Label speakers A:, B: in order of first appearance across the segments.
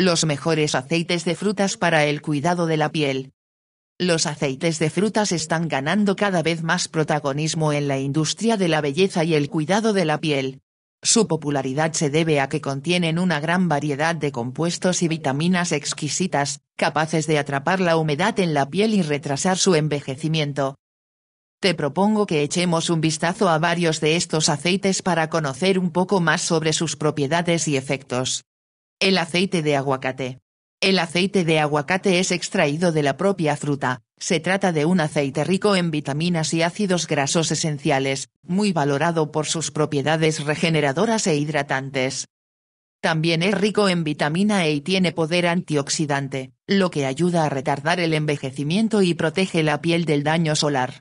A: Los mejores aceites de frutas para el cuidado de la piel. Los aceites de frutas están ganando cada vez más protagonismo en la industria de la belleza y el cuidado de la piel. Su popularidad se debe a que contienen una gran variedad de compuestos y vitaminas exquisitas, capaces de atrapar la humedad en la piel y retrasar su envejecimiento. Te propongo que echemos un vistazo a varios de estos aceites para conocer un poco más sobre sus propiedades y efectos. El aceite de aguacate. El aceite de aguacate es extraído de la propia fruta. Se trata de un aceite rico en vitaminas y ácidos grasos esenciales, muy valorado por sus propiedades regeneradoras e hidratantes. También es rico en vitamina E y tiene poder antioxidante, lo que ayuda a retardar el envejecimiento y protege la piel del daño solar.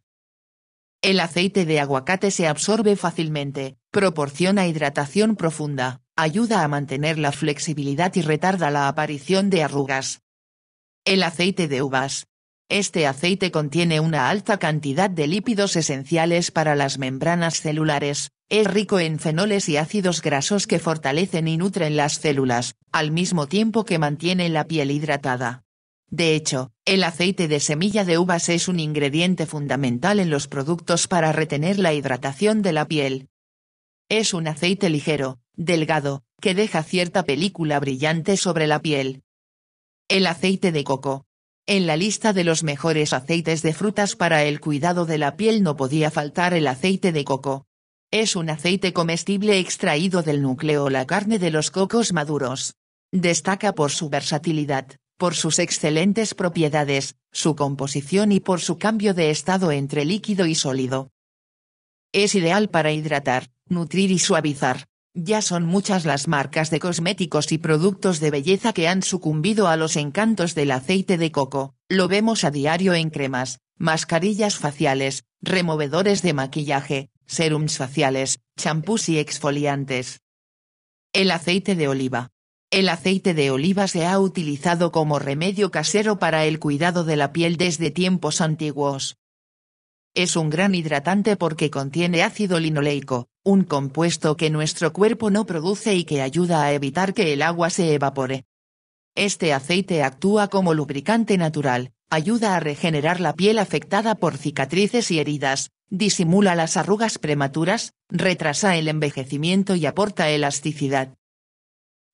A: El aceite de aguacate se absorbe fácilmente, proporciona hidratación profunda, ayuda a mantener la flexibilidad y retarda la aparición de arrugas. El aceite de uvas. Este aceite contiene una alta cantidad de lípidos esenciales para las membranas celulares, es rico en fenoles y ácidos grasos que fortalecen y nutren las células, al mismo tiempo que mantiene la piel hidratada. De hecho, el aceite de semilla de uvas es un ingrediente fundamental en los productos para retener la hidratación de la piel. Es un aceite ligero, delgado, que deja cierta película brillante sobre la piel. El aceite de coco. En la lista de los mejores aceites de frutas para el cuidado de la piel no podía faltar el aceite de coco. Es un aceite comestible extraído del núcleo o la carne de los cocos maduros. Destaca por su versatilidad, por sus excelentes propiedades, su composición y por su cambio de estado entre líquido y sólido. Es ideal para hidratar, nutrir y suavizar, ya son muchas las marcas de cosméticos y productos de belleza que han sucumbido a los encantos del aceite de coco, lo vemos a diario en cremas, mascarillas faciales, removedores de maquillaje, serums faciales, champús y exfoliantes. El aceite de oliva. El aceite de oliva se ha utilizado como remedio casero para el cuidado de la piel desde tiempos antiguos. Es un gran hidratante porque contiene ácido linoleico, un compuesto que nuestro cuerpo no produce y que ayuda a evitar que el agua se evapore. Este aceite actúa como lubricante natural, ayuda a regenerar la piel afectada por cicatrices y heridas, disimula las arrugas prematuras, retrasa el envejecimiento y aporta elasticidad.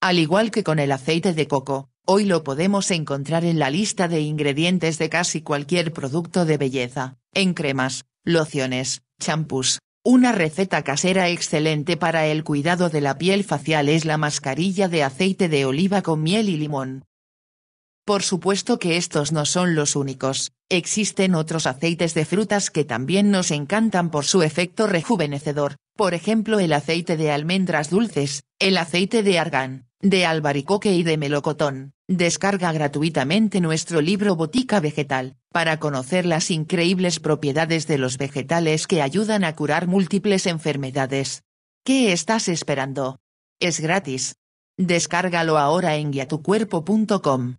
A: Al igual que con el aceite de coco, hoy lo podemos encontrar en la lista de ingredientes de casi cualquier producto de belleza, en cremas, lociones, champús, una receta casera excelente para el cuidado de la piel facial es la mascarilla de aceite de oliva con miel y limón. Por supuesto que estos no son los únicos, existen otros aceites de frutas que también nos encantan por su efecto rejuvenecedor, por ejemplo el aceite de almendras dulces, el aceite de argán, de albaricoque y de melocotón. Descarga gratuitamente nuestro libro Botica Vegetal, para conocer las increíbles propiedades de los vegetales que ayudan a curar múltiples enfermedades. ¿Qué estás esperando? Es gratis. Descárgalo ahora en guiatucuerpo.com.